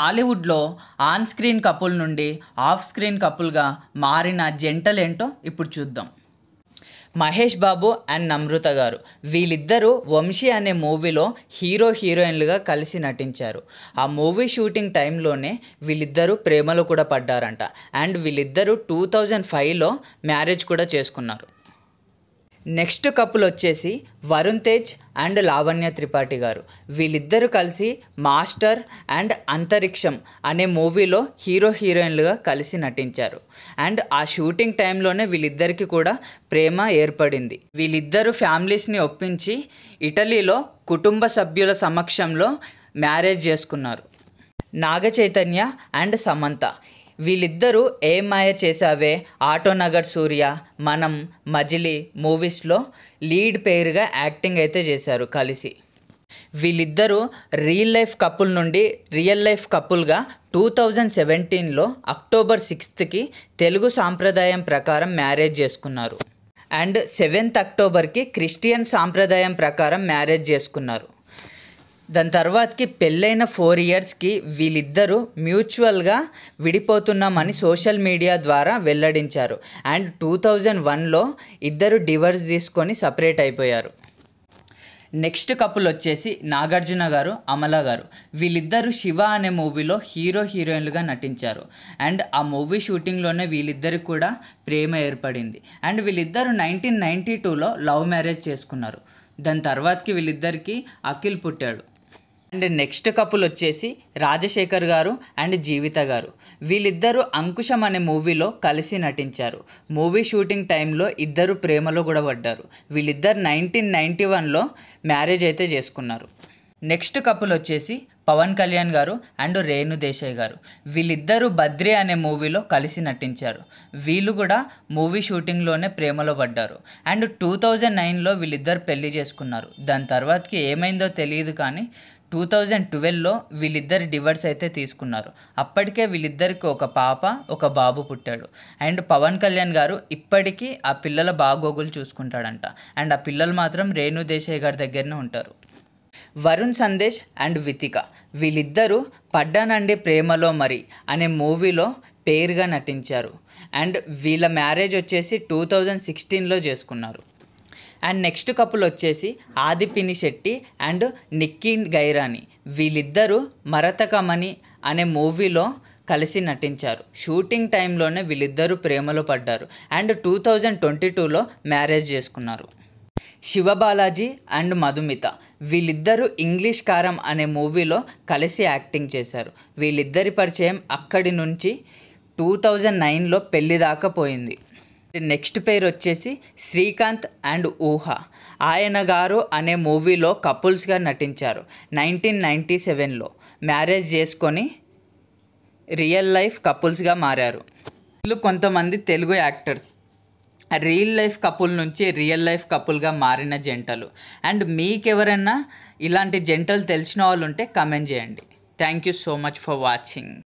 టాలీవుడ్లో on screen couple నుండి off screen కపుల్గా మారిన జంటలేంటో ఇప్పుడు చూద్దాం మహేష్ బాబు అండ్ నమృత గారు వీళ్ళిద్దరూ వంశీ అనే మూవీలో హీరో హీరోయిన్లుగా కలిసి నటించారు ఆ మూవీ షూటింగ్ టైంలోనే వీళ్ళిద్దరూ ప్రేమలో కూడా పడ్డారంట అండ్ వీళ్ళిద్దరూ టూ థౌజండ్ ఫైవ్లో మ్యారేజ్ కూడా చేసుకున్నారు నెక్స్ట్ కపుల్ వచ్చేసి వరుణ్ తేజ్ అండ్ లావణ్య త్రిపాఠి గారు వీళ్ళిద్దరూ కలిసి మాస్టర్ అండ్ అంతరిక్షం అనే మూవీలో హీరో హీరోయిన్లుగా కలిసి నటించారు అండ్ ఆ షూటింగ్ టైంలోనే వీళ్ళిద్దరికీ కూడా ప్రేమ ఏర్పడింది వీళ్ళిద్దరు ఫ్యామిలీస్ని ఒప్పించి ఇటలీలో కుటుంబ సభ్యుల సమక్షంలో మ్యారేజ్ చేసుకున్నారు నాగ చైతన్య అండ్ సమంత వీళ్ళిద్దరూ ఏం మాయ ఆటో ఆటోనగర్ సూర్య మనం మజిలీ మూవీస్లో లీడ్ పేరుగా యాక్టింగ్ అయితే చేశారు కలిసి వీళ్ళిద్దరూ రియల్ లైఫ్ కపుల్ నుండి రియల్ లైఫ్ కపుల్గా టూ థౌజండ్ సెవెంటీన్లో అక్టోబర్ సిక్స్త్కి తెలుగు సాంప్రదాయం ప్రకారం మ్యారేజ్ చేసుకున్నారు అండ్ సెవెంత్ అక్టోబర్కి క్రిస్టియన్ సాంప్రదాయం ప్రకారం మ్యారేజ్ చేసుకున్నారు దాని తర్వాతకి పెళ్ళైన ఫోర్ ఇయర్స్కి వీళ్ళిద్దరూ మ్యూచువల్గా విడిపోతున్నామని సోషల్ మీడియా ద్వారా వెల్లడించారు అండ్ టూ థౌజండ్ వన్లో ఇద్దరు డివర్స్ తీసుకొని సపరేట్ అయిపోయారు నెక్స్ట్ కపుల్ వచ్చేసి నాగార్జున గారు అమల గారు వీళ్ళిద్దరూ శివ అనే మూవీలో హీరో హీరోయిన్లుగా నటించారు అండ్ ఆ మూవీ షూటింగ్లోనే వీళ్ళిద్దరికి కూడా ప్రేమ ఏర్పడింది అండ్ వీళ్ళిద్దరూ నైన్టీన్ నైంటీ టూలో లవ్ మ్యారేజ్ చేసుకున్నారు దాని తర్వాతకి వీళ్ళిద్దరికీ అఖిల్ పుట్టాడు అండ్ నెక్స్ట్ కపుల్ వచ్చేసి రాజశేఖర్ గారు అండ్ జీవిత గారు వీళ్ళిద్దరూ అంకుశం అనే మూవీలో కలిసి నటించారు మూవీ షూటింగ్ టైంలో ఇద్దరు ప్రేమలో కూడా పడ్డారు వీళ్ళిద్దరు నైన్టీన్ నైంటీ వన్లో మ్యారేజ్ అయితే చేసుకున్నారు నెక్స్ట్ కపుల్ వచ్చేసి పవన్ కళ్యాణ్ గారు అండ్ రేణు దేశాయ్ గారు వీళ్ళిద్దరూ బద్రి అనే మూవీలో కలిసి నటించారు వీళ్ళు కూడా మూవీ షూటింగ్లోనే ప్రేమలో పడ్డారు అండ్ టూ థౌజండ్ నైన్లో వీళ్ళిద్దరు పెళ్లి చేసుకున్నారు దాని తర్వాతకి ఏమైందో తెలియదు కానీ టూ థౌజండ్ ట్వెల్వ్లో వీళ్ళిద్దరు డివర్స్ అయితే తీసుకున్నారు అప్పటికే వీళ్ళిద్దరికి ఒక పాప ఒక బాబు పుట్టాడు అండ్ పవన్ కళ్యాణ్ గారు ఇప్పటికీ ఆ పిల్లల బాగోగులు చూసుకుంటాడంట అండ్ ఆ పిల్లలు మాత్రం రేణు దేశాయ్ గారి దగ్గరనే ఉంటారు వరుణ్ సందేశ్ అండ్ వితిక వీళ్ళిద్దరూ పడ్డానండి ప్రేమలో మరి అనే మూవీలో పేరుగా నటించారు అండ్ వీళ్ళ మ్యారేజ్ వచ్చేసి టూ థౌజండ్ సిక్స్టీన్లో చేసుకున్నారు అండ్ నెక్స్ట్ కపుల్ వచ్చేసి ఆదిపిని శెట్టి అండ్ నిక్కీ గైరాని వీళ్ళిద్దరూ మరతకమణి అనే మూవీలో కలిసి నటించారు షూటింగ్ టైంలోనే వీళ్ళిద్దరూ ప్రేమలో పడ్డారు అండ్ టూ థౌజండ్ ట్వంటీ టూలో మ్యారేజ్ చేసుకున్నారు శివబాలాజీ అండ్ మధుమిత వీళ్ళిద్దరూ ఇంగ్లీష్ కారం అనే మూవీలో కలిసి యాక్టింగ్ చేశారు వీళ్ళిద్దరి పరిచయం అక్కడి నుంచి టూ థౌజండ్ నైన్లో పెళ్ళి దాకా పోయింది నెక్స్ట్ పేరు వచ్చేసి శ్రీకాంత్ అండ్ ఊహ ఆయన గారు అనే మూవీలో కపుల్స్గా నటించారు నైన్టీన్ నైంటీ సెవెన్లో మ్యారేజ్ చేసుకొని రియల్ లైఫ్ కపుల్స్గా మారారు వీళ్ళు కొంతమంది Telugu actors real life couple నుంచి రియల్ లైఫ్ కపుల్గా మారిన జంటలు అండ్ మీకెవరైనా ఇలాంటి జంటలు తెలిసిన వాళ్ళు ఉంటే కమెంట్ చేయండి thank you so much for watching